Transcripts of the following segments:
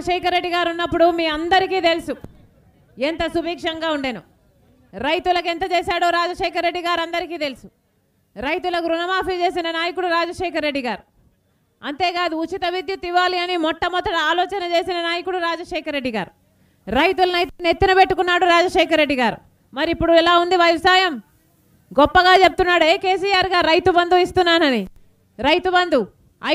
రాజశేఖర రెడ్డి గారు ఉన్నప్పుడు మీ అందరికీ తెలుసు ఎంత సుభిక్షంగా ఉండేను రైతులకు ఎంత చేశాడో రాజశేఖర రెడ్డి గారు అందరికీ తెలుసు రైతులకు రుణమాఫీ చేసిన నాయకుడు రాజశేఖర రెడ్డి గారు అంతేకాదు ఉచిత విద్యుత్ ఇవ్వాలి అని మొట్టమొదటి ఆలోచన చేసిన నాయకుడు రాజశేఖర రెడ్డి గారు రైతులను అయితే నెత్తిన పెట్టుకున్నాడు రాజశేఖర రెడ్డి గారు మరి ఇప్పుడు ఎలా ఉంది వ్యవసాయం గొప్పగా చెప్తున్నాడు ఏ కేసీఆర్ గారు రైతు బంధు ఇస్తున్నానని రైతు బంధు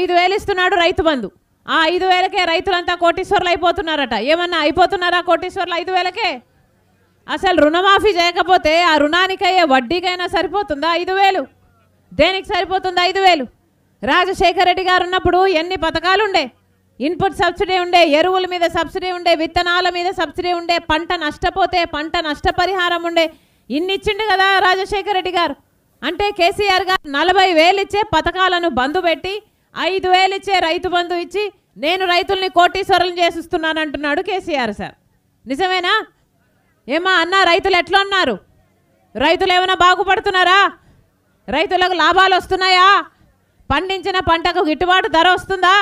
ఐదు వేలు ఇస్తున్నాడు రైతు బంధు ఆ ఐదు వేలకే రైతులంతా కోటీశ్వర్లు అయిపోతున్నారట ఏమన్నా అయిపోతున్నారా కోటీశ్వర్లు ఐదు వేలకే అసలు రుణమాఫీ చేయకపోతే ఆ రుణానికయ్యే వడ్డీకైనా సరిపోతుందా ఐదు వేలు దేనికి సరిపోతుంది ఐదు వేలు రాజశేఖర రెడ్డి గారు ఉన్నప్పుడు ఎన్ని పథకాలు ఉండే ఇన్పుట్ సబ్సిడీ ఉండే ఎరువుల మీద సబ్సిడీ ఉండే విత్తనాల మీద సబ్సిడీ ఉండే పంట నష్టపోతే పంట నష్టపరిహారం ఉండే ఇన్ని ఇచ్చిండు కదా రాజశేఖర రెడ్డి గారు అంటే కేసీఆర్ గారు నలభై వేలు ఇచ్చే పథకాలను బంధు పెట్టి ఐదు వేలు ఇచ్చే రైతు బంధు ఇచ్చి నేను రైతుల్ని కోటీశ్వరులను చేసిస్తున్నాను అంటున్నాడు కేసీఆర్ సార్ నిజమేనా ఏమా అన్న రైతులు ఎట్లా ఉన్నారు రైతులు ఏమైనా బాగుపడుతున్నారా రైతులకు లాభాలు వస్తున్నాయా పండించిన పంటకు గిట్టుబాటు ధర వస్తుందా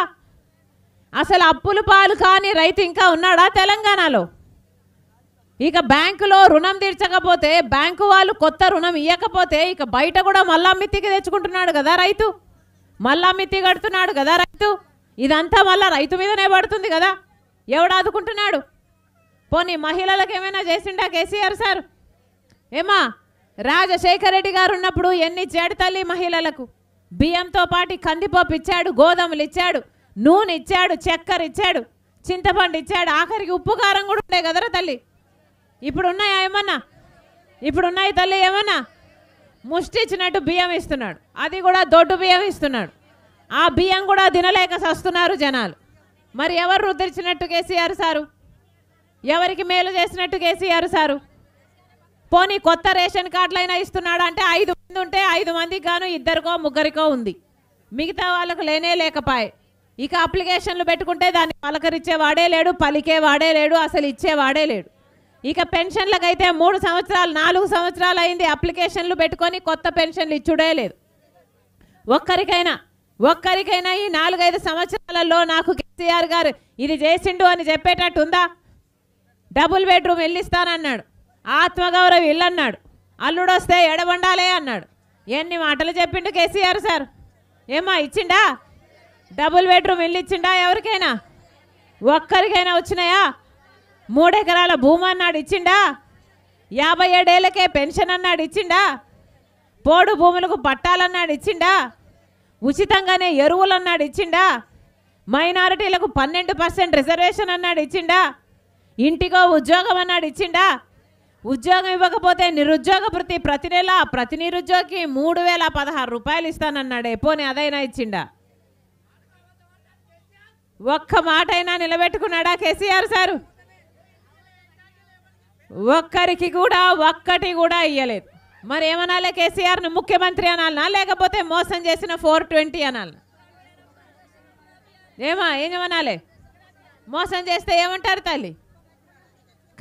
అసలు అప్పులు పాలు కాని రైతు ఇంకా ఉన్నాడా తెలంగాణలో ఇక బ్యాంకులో రుణం తీర్చకపోతే బ్యాంకు వాళ్ళు కొత్త రుణం ఇవ్వకపోతే ఇక బయట కూడా మళ్ళా మిత్తికి తెచ్చుకుంటున్నాడు కదా రైతు మళ్ళా మిత్తి కడుతున్నాడు కదా రైతు ఇదంతా మళ్ళా రైతు మీదనే పడుతుంది కదా ఎవడు ఆదుకుంటున్నాడు పోనీ మహిళలకు ఏమైనా చేసిండా కేసీఆర్ సార్ ఏమా రాజశేఖర రెడ్డి గారు ఉన్నప్పుడు ఎన్ని తల్లి మహిళలకు బియ్యంతో పాటు కందిపప్పు ఇచ్చాడు గోధుమలు ఇచ్చాడు నూనె ఇచ్చాడు చక్కెర ఇచ్చాడు చింతపండు ఇచ్చాడు ఆఖరికి ఉప్పు కారం కూడా ఉండే కదరా తల్లి ఇప్పుడు ఉన్నాయా ఏమన్నా ఇప్పుడున్నాయి తల్లి ఏమన్నా ఇచ్చినట్టు బియ్యం ఇస్తున్నాడు అది కూడా దొడ్డు బియ్యం ఇస్తున్నాడు ఆ బియ్యం కూడా తినలేక సస్తున్నారు జనాలు మరి ఎవరు రుద్రించినట్టు కేసీఆర్ సారు ఎవరికి మేలు చేసినట్టు కేసీఆర్ సారు పోనీ కొత్త రేషన్ కార్డులైనా ఇస్తున్నాడు అంటే ఐదు మంది ఉంటే ఐదు మందికి గాను ఇద్దరికో ముగ్గురికో ఉంది మిగతా వాళ్ళకు లేనే లేకపాయే ఇక అప్లికేషన్లు పెట్టుకుంటే దాన్ని వాడే లేడు పలికే వాడే లేడు అసలు ఇచ్చేవాడే లేడు ఇక పెన్షన్లకు అయితే మూడు సంవత్సరాలు నాలుగు సంవత్సరాలు అయింది అప్లికేషన్లు పెట్టుకొని కొత్త పెన్షన్లు ఇచ్చుడే లేదు ఒక్కరికైనా ఒక్కరికైనా ఈ నాలుగైదు సంవత్సరాలలో నాకు కేసీఆర్ గారు ఇది చేసిండు అని చెప్పేటట్టు ఉందా డబుల్ బెడ్రూమ్ వెళ్ళిస్తానన్నాడు ఆత్మగౌరవ ఇల్లు అన్నాడు అల్లుడొస్తే ఎడబండాలే అన్నాడు ఎన్ని మాటలు చెప్పిండు కేసీఆర్ సార్ ఏమా ఇచ్చిండా డబుల్ బెడ్రూమ్ ఇల్లు ఇచ్చిండా ఎవరికైనా ఒక్కరికైనా వచ్చినాయా మూడెకరాల భూమి అన్నాడు ఇచ్చిండా యాభై ఏడేళ్ళకే పెన్షన్ అన్నాడు ఇచ్చిండా పోడు భూములకు పట్టాలన్నాడు ఇచ్చిండా ఉచితంగానే ఎరువులు అన్నాడు ఇచ్చిండా మైనారిటీలకు పన్నెండు పర్సెంట్ రిజర్వేషన్ అన్నాడు ఇచ్చిండా ఇంటికో ఉద్యోగం అన్నాడు ఇచ్చిండా ఉద్యోగం ఇవ్వకపోతే నిరుద్యోగ ప్రతి ప్రతి నెల ప్రతి నిరుద్యోగి మూడు వేల పదహారు రూపాయలు ఇస్తానన్నాడే పోనీ అదైనా ఇచ్చిండా ఒక్క మాటైనా నిలబెట్టుకున్నాడా కేసీఆర్ సారు ఒక్కరికి కూడా ఒక్కటి కూడా ఇయ్యలేదు మరి ఏమనాలి కేసీఆర్ను ముఖ్యమంత్రి అనాలనా లేకపోతే మోసం చేసిన ఫోర్ ట్వంటీ అనాలనా ఏమా ఏమనాలి మోసం చేస్తే ఏమంటారు తల్లి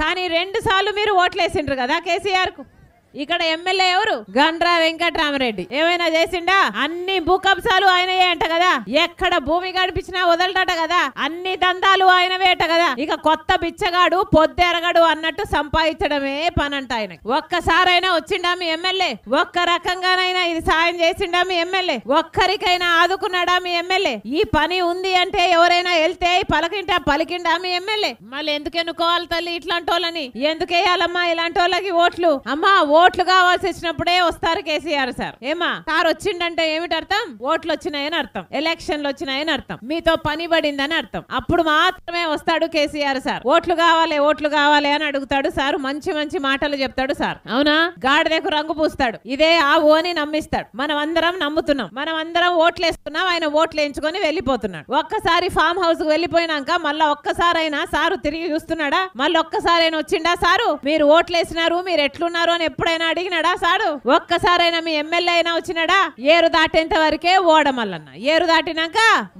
కానీ రెండుసార్లు మీరు ఓట్లేసిండ్రు కదా కేసీఆర్కు ఇక్కడ ఎమ్మెల్యే ఎవరు గండ్రా వెంకటరామరెడ్డి ఏమైనా చేసిండా అన్ని భూకబ్సాలు ఆయనయే అంట కదా ఎక్కడ భూమి గడిపించినా వదలటట కదా అన్ని దందాలు అంట కదా ఇక కొత్త బిచ్చగాడు పొద్దెరగడు అన్నట్టు సంపాదించడమే పని అంట ఆయన ఒక్కసారైనా వచ్చిండా మీ ఎమ్మెల్యే ఒక్క రకంగానైనా ఇది సాయం చేసిండా మీ ఎమ్మెల్యే ఒక్కరికైనా ఆదుకున్నాడా మీ ఎమ్మెల్యే ఈ పని ఉంది అంటే ఎవరైనా వెళ్తే పలకింటా పలికిండా మీ ఎమ్మెల్యే మళ్ళీ ఎందుకు ఎన్నుకోవాలి తల్లి ఇట్లాంటి వాళ్ళని ఎందుకేయాలమ్మా ఇలాంటి వాళ్ళకి ఓట్లు అమ్మా ఓ ఓట్లు కావాల్సి వచ్చినప్పుడే వస్తారు కేసీఆర్ సార్ ఏమా సార్ వచ్చిండంటే ఏమిటి అర్థం ఓట్లు వచ్చినాయని అర్థం ఎలక్షన్లు వచ్చినాయని అర్థం మీతో పని పడిందని అర్థం అప్పుడు మాత్రమే వస్తాడు కేసీఆర్ సార్ ఓట్లు కావాలి ఓట్లు కావాలి అని అడుగుతాడు సార్ మంచి మంచి మాటలు చెప్తాడు సార్ అవునా గాడిదకు రంగు పూస్తాడు ఇదే ఆ ఓని నమ్మిస్తాడు మనం అందరం నమ్ముతున్నాం మనం అందరం ఓట్లు వేసుకున్నాం ఆయన ఓట్లు వేయించుకొని వెళ్ళిపోతున్నాడు ఒక్కసారి ఫామ్ హౌస్ కు వెళ్ళిపోయినాక మళ్ళీ ఒక్కసారైనా సారు తిరిగి చూస్తున్నాడా మళ్ళీ ఒక్కసారైనా వచ్చిండా సారు మీరు ఓట్లు వేసినారు మీరు ఎట్లున్నారు అని ఎప్పుడు ఎవడైనా అడిగినాడా సాడు ఒక్కసారైనా మీ ఎమ్మెల్యే అయినా వచ్చినాడా ఏరు దాటేంత వరకే ఓడమల్లన్న ఏరు దాటినాక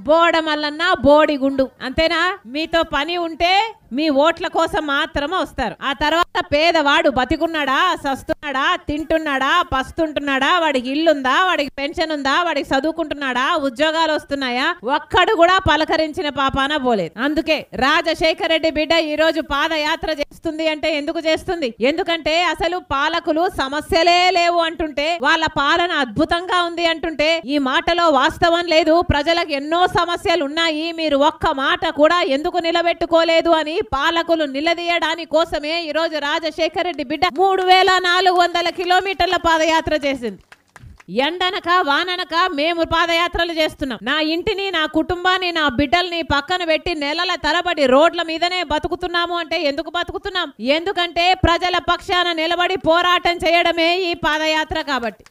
బోడమల్లన్న బోడిగుండు అంతేనా మీతో పని ఉంటే మీ ఓట్ల కోసం మాత్రమే వస్తారు ఆ తర్వాత పేదవాడు బతికున్నాడా సస్తున్నాడా తింటున్నాడా పస్తుంటున్నాడా వాడికి ఇల్లుందా వాడికి పెన్షన్ ఉందా వాడికి చదువుకుంటున్నాడా ఉద్యోగాలు వస్తున్నాయా ఒక్కడు కూడా పలకరించిన పాపాన పోలేదు అందుకే రాజశేఖర రెడ్డి బిడ్డ ఈ రోజు పాదయాత్ర చేస్తుంది అంటే ఎందుకు చేస్తుంది ఎందుకంటే అసలు పాలకులు సమస్యలే లేవు అంటుంటే వాళ్ళ పాలన అద్భుతంగా ఉంది అంటుంటే ఈ మాటలో వాస్తవం లేదు ప్రజలకు ఎన్నో సమస్యలు ఉన్నాయి మీరు ఒక్క మాట కూడా ఎందుకు నిలబెట్టుకోలేదు అని పాలకులు నిలదీయడాని కోసమే ఈరోజు రాజశేఖర రెడ్డి బిడ్డ మూడు వేల నాలుగు వందల కిలోమీటర్ల పాదయాత్ర చేసింది ఎండనక వాననక మేము పాదయాత్రలు చేస్తున్నాం నా ఇంటిని నా కుటుంబాన్ని నా బిడ్డల్ని పక్కన పెట్టి నెలల తరబడి రోడ్ల మీదనే బతుకుతున్నాము అంటే ఎందుకు బతుకుతున్నాం ఎందుకంటే ప్రజల పక్షాన నిలబడి పోరాటం చేయడమే ఈ పాదయాత్ర కాబట్టి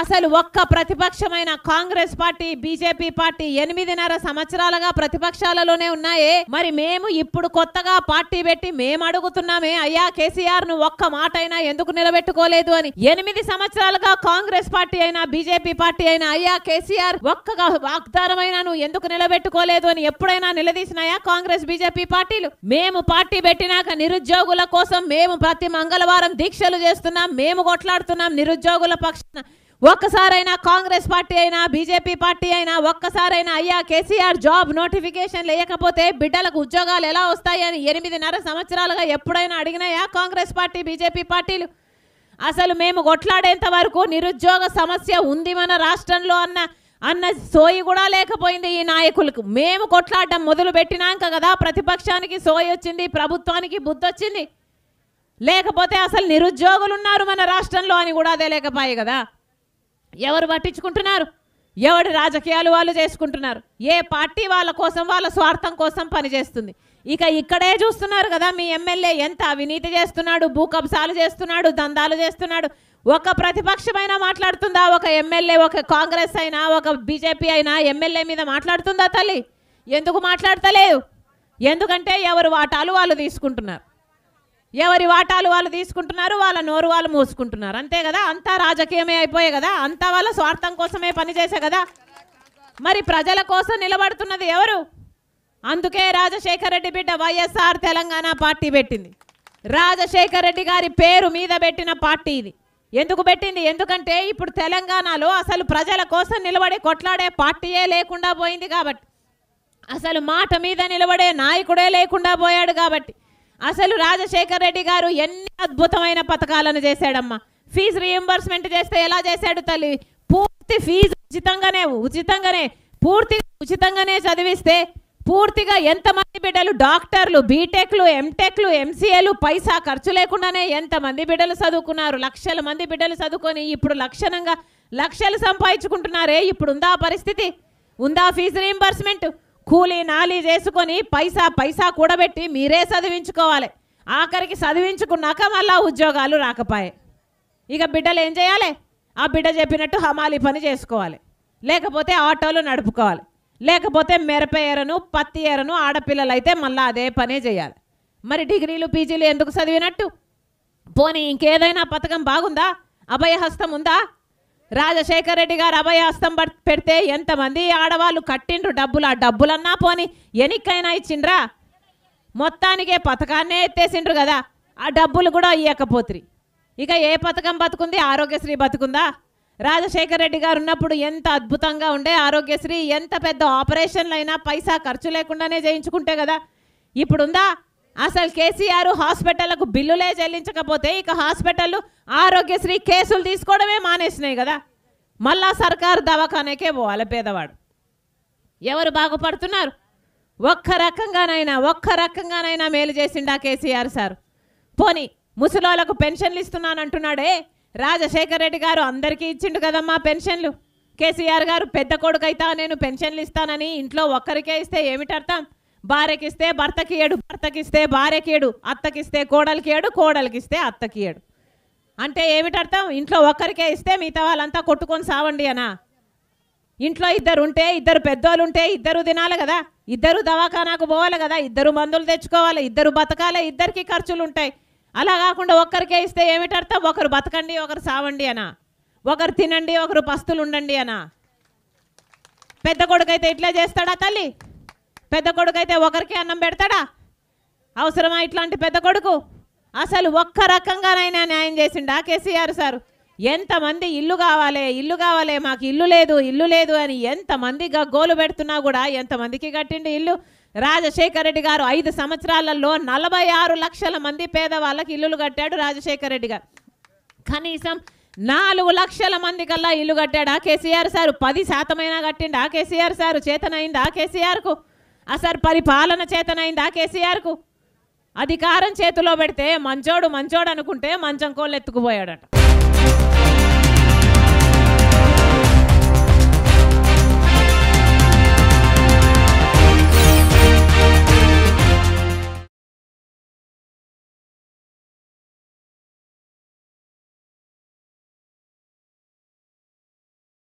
అసలు ఒక్క ప్రతిపక్షమైన కాంగ్రెస్ పార్టీ బీజేపీ పార్టీ ఎనిమిదిన్నర సంవత్సరాలుగా ప్రతిపక్షాలలోనే ఉన్నాయే మరి మేము ఇప్పుడు కొత్తగా పార్టీ పెట్టి మేము అడుగుతున్నామే అయ్యా కేసీఆర్ ను ఒక్క మాట అయినా ఎందుకు నిలబెట్టుకోలేదు అని ఎనిమిది సంవత్సరాలుగా కాంగ్రెస్ పార్టీ అయినా బీజేపీ పార్టీ అయినా అయ్యా కేసీఆర్ ఒక్కగా వాగ్దానమైనా నువ్వు ఎందుకు నిలబెట్టుకోలేదు అని ఎప్పుడైనా నిలదీసినాయా కాంగ్రెస్ బీజేపీ పార్టీలు మేము పార్టీ పెట్టినాక నిరుద్యోగుల కోసం మేము ప్రతి మంగళవారం దీక్షలు చేస్తున్నాం మేము కొట్లాడుతున్నాం నిరుద్యోగుల పక్షాన ఒక్కసారైనా కాంగ్రెస్ పార్టీ అయినా బీజేపీ పార్టీ అయినా ఒక్కసారైనా అయ్యా కేసీఆర్ జాబ్ నోటిఫికేషన్ లేకపోతే బిడ్డలకు ఉద్యోగాలు ఎలా వస్తాయని ఎనిమిదిన్నర సంవత్సరాలుగా ఎప్పుడైనా అడిగినాయా కాంగ్రెస్ పార్టీ బీజేపీ పార్టీలు అసలు మేము కొట్లాడేంత వరకు నిరుద్యోగ సమస్య ఉంది మన రాష్ట్రంలో అన్న అన్న సోయి కూడా లేకపోయింది ఈ నాయకులకు మేము కొట్లాడడం మొదలు పెట్టినాక కదా ప్రతిపక్షానికి సోయి వచ్చింది ప్రభుత్వానికి బుద్ధి వచ్చింది లేకపోతే అసలు నిరుద్యోగులు ఉన్నారు మన రాష్ట్రంలో అని కూడా అదే లేకపోయాయి కదా ఎవరు పట్టించుకుంటున్నారు ఎవడి రాజకీయాలు వాళ్ళు చేసుకుంటున్నారు ఏ పార్టీ వాళ్ళ కోసం వాళ్ళ స్వార్థం కోసం పనిచేస్తుంది ఇక ఇక్కడే చూస్తున్నారు కదా మీ ఎమ్మెల్యే ఎంత అవినీతి చేస్తున్నాడు భూకబ్జాలు చేస్తున్నాడు దందాలు చేస్తున్నాడు ఒక ప్రతిపక్షమైన మాట్లాడుతుందా ఒక ఎమ్మెల్యే ఒక కాంగ్రెస్ అయినా ఒక బీజేపీ అయినా ఎమ్మెల్యే మీద మాట్లాడుతుందా తల్లి ఎందుకు మాట్లాడతలేదు ఎందుకంటే ఎవరు వాటాలు వాళ్ళు తీసుకుంటున్నారు ఎవరి వాటాలు వాళ్ళు తీసుకుంటున్నారు వాళ్ళ నోరు వాళ్ళు మూసుకుంటున్నారు అంతే కదా అంతా రాజకీయమే అయిపోయాయి కదా అంతా వాళ్ళ స్వార్థం కోసమే పనిచేసే కదా మరి ప్రజల కోసం నిలబడుతున్నది ఎవరు అందుకే రాజశేఖర రెడ్డి బిడ్డ వైఎస్ఆర్ తెలంగాణ పార్టీ పెట్టింది రాజశేఖర రెడ్డి గారి పేరు మీద పెట్టిన పార్టీ ఇది ఎందుకు పెట్టింది ఎందుకంటే ఇప్పుడు తెలంగాణలో అసలు ప్రజల కోసం నిలబడే కొట్లాడే పార్టీయే లేకుండా పోయింది కాబట్టి అసలు మాట మీద నిలబడే నాయకుడే లేకుండా పోయాడు కాబట్టి అసలు రాజశేఖర్ రెడ్డి గారు ఎన్ని అద్భుతమైన పథకాలను చేశాడమ్మా ఫీజు రీఎంబర్స్మెంట్ చేస్తే ఎలా చేశాడు తల్లి పూర్తి ఫీజు ఉచితంగానే ఉచితంగానే పూర్తి ఉచితంగానే చదివిస్తే పూర్తిగా ఎంతమంది బిడ్డలు డాక్టర్లు బీటెక్లు ఎంటెక్లు ఎంసీఏలు పైసా ఖర్చు లేకుండానే ఎంతమంది బిడ్డలు చదువుకున్నారు లక్షల మంది బిడ్డలు చదువుకొని ఇప్పుడు లక్షణంగా లక్షలు సంపాదించుకుంటున్నారే ఇప్పుడు ఉందా పరిస్థితి ఉందా ఫీజు రీఎంబర్స్మెంట్ కూలీ నాలీ చేసుకొని పైసా పైసా కూడబెట్టి మీరే చదివించుకోవాలి ఆఖరికి చదివించుకున్నాక మళ్ళా ఉద్యోగాలు రాకపాయే ఇక బిడ్డలు ఏం చేయాలి ఆ బిడ్డ చెప్పినట్టు హమాలి పని చేసుకోవాలి లేకపోతే ఆటోలు నడుపుకోవాలి లేకపోతే మిరప ఎరను పత్తి ఎరను ఆడపిల్లలు అయితే మళ్ళీ అదే పనే చేయాలి మరి డిగ్రీలు పీజీలు ఎందుకు చదివినట్టు పోనీ ఇంకేదైనా పథకం బాగుందా అభయహస్తం ఉందా రాజశేఖర రెడ్డి గారు అభయాస్తం పెడితే ఎంతమంది ఆడవాళ్ళు కట్టిండ్రు డబ్బులు ఆ డబ్బులన్నా పోని ఎనికైనా ఇచ్చిండ్రా మొత్తానికే పథకాన్నే ఎత్తేసిండ్రు కదా ఆ డబ్బులు కూడా ఇవ్వకపోతురి ఇక ఏ పథకం బతుకుంది ఆరోగ్యశ్రీ బతుకుందా రాజశేఖర రెడ్డి గారు ఉన్నప్పుడు ఎంత అద్భుతంగా ఉండే ఆరోగ్యశ్రీ ఎంత పెద్ద ఆపరేషన్లైనా పైసా ఖర్చు లేకుండానే చేయించుకుంటే కదా ఇప్పుడుందా అసలు కేసీఆర్ హాస్పిటళ్లకు బిల్లులే చెల్లించకపోతే ఇక హాస్పిటల్ ఆరోగ్యశ్రీ కేసులు తీసుకోవడమే మానేసినాయి కదా మళ్ళా సర్కారు దవాఖానకే పోవాలి పేదవాడు ఎవరు బాగుపడుతున్నారు ఒక్క రకంగానైనా ఒక్క రకంగానైనా మేలు చేసిండా కేసీఆర్ సార్ పోని ముసలోళ్ళకు పెన్షన్లు ఇస్తున్నానంటున్నాడే రాజశేఖర రెడ్డి గారు అందరికీ ఇచ్చిండు కదమ్మా పెన్షన్లు కేసీఆర్ గారు పెద్ద కొడుకైతా నేను పెన్షన్లు ఇస్తానని ఇంట్లో ఒక్కరికే ఇస్తే ఏమిటర్థం భార్యకిస్తే భర్తకి ఏడు భర్తకిస్తే భార్యకి ఏడు అత్తకిస్తే కోడలికి ఏడు కోడలికిస్తే అత్తకి ఏడు అంటే ఏమిటర్థం ఇంట్లో ఒక్కరికే ఇస్తే మిగతా వాళ్ళంతా కొట్టుకొని సావండి అనా ఇంట్లో ఇద్దరు ఉంటే ఇద్దరు పెద్దోళ్ళు ఉంటే ఇద్దరు తినాలి కదా ఇద్దరు దవాఖానాకు పోవాలి కదా ఇద్దరు మందులు తెచ్చుకోవాలి ఇద్దరు బతకాలి ఇద్దరికి ఖర్చులు ఉంటాయి అలా కాకుండా ఒక్కరికే ఇస్తే ఏమిటర్థం ఒకరు బతకండి ఒకరు సావండి అనా ఒకరు తినండి ఒకరు పస్తులు ఉండండి అనా పెద్ద కొడుకు అయితే ఇట్లే చేస్తాడా తల్లి పెద్ద కొడుకు అయితే ఒకరికే అన్నం పెడతాడా అవసరమా ఇట్లాంటి పెద్ద కొడుకు అసలు ఒక్క రకంగానైనా న్యాయం చేసిండా కేసీఆర్ సారు ఎంతమంది ఇల్లు కావాలి ఇల్లు కావాలి మాకు ఇల్లు లేదు ఇల్లు లేదు అని ఎంతమంది గోలు పెడుతున్నా కూడా ఎంతమందికి కట్టిండి ఇల్లు రాజశేఖర రెడ్డి గారు ఐదు సంవత్సరాలలో నలభై ఆరు లక్షల మంది పేదవాళ్ళకి ఇల్లులు కట్టాడు రాజశేఖర రెడ్డి గారు కనీసం నాలుగు లక్షల మంది కల్లా ఇల్లు కట్టాడు ఆ కేసీఆర్ సారు పది శాతమైనా కట్టిండు ఆ కేసీఆర్ సారు చేతనైంది ఆ కేసీఆర్కు అసలు పరిపాలన చేతనైందా కేసీఆర్కు అధికారం చేతిలో పెడితే మంచోడు మంచోడు అనుకుంటే మంచం కోళ్ళు ఎత్తుకుపోయాడట